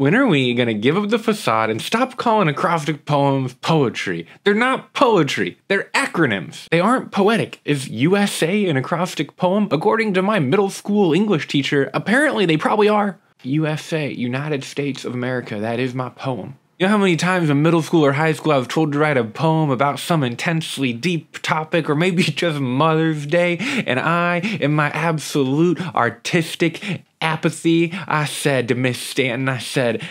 When are we going to give up the facade and stop calling acrostic poems poetry? They're not poetry, they're acronyms. They aren't poetic. Is USA an acrostic poem? According to my middle school English teacher, apparently they probably are. USA, United States of America, that is my poem. You know how many times in middle school or high school I was told to write a poem about some intensely deep topic or maybe just Mother's Day, and I, in my absolute artistic apathy, I said to Miss Stanton, I said,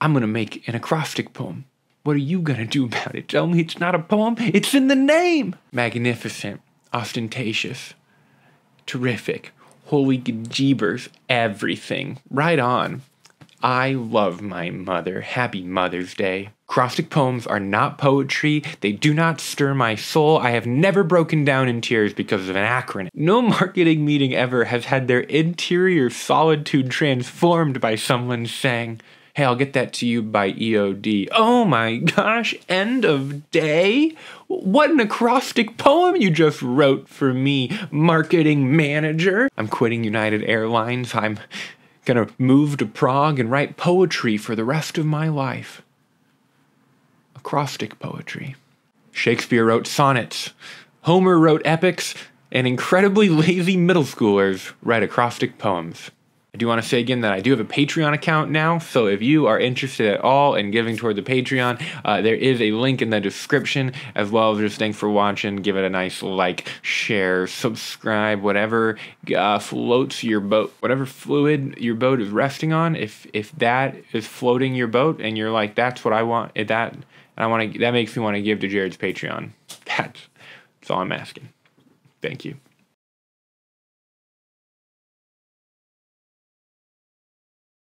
I'm gonna make an acrostic poem. What are you gonna do about it? Tell me it's not a poem, it's in the name! Magnificent, ostentatious, terrific, holy jeebers, everything. Right on. I love my mother. Happy Mother's Day. Crostic poems are not poetry. They do not stir my soul. I have never broken down in tears because of an acronym. No marketing meeting ever has had their interior solitude transformed by someone saying, Hey, I'll get that to you by EOD. Oh my gosh, end of day? What an acrostic poem you just wrote for me, marketing manager. I'm quitting United Airlines. I'm going to move to Prague and write poetry for the rest of my life. Acrostic poetry. Shakespeare wrote sonnets. Homer wrote epics, and incredibly lazy middle schoolers write acrostic poems. I do want to say again that I do have a Patreon account now, so if you are interested at all in giving toward the Patreon, uh, there is a link in the description, as well as just thanks for watching, give it a nice like, share, subscribe, whatever uh, floats your boat, whatever fluid your boat is resting on, if, if that is floating your boat and you're like, that's what I want, eh, that, I want to, that makes me want to give to Jared's Patreon. That's, that's all I'm asking. Thank you.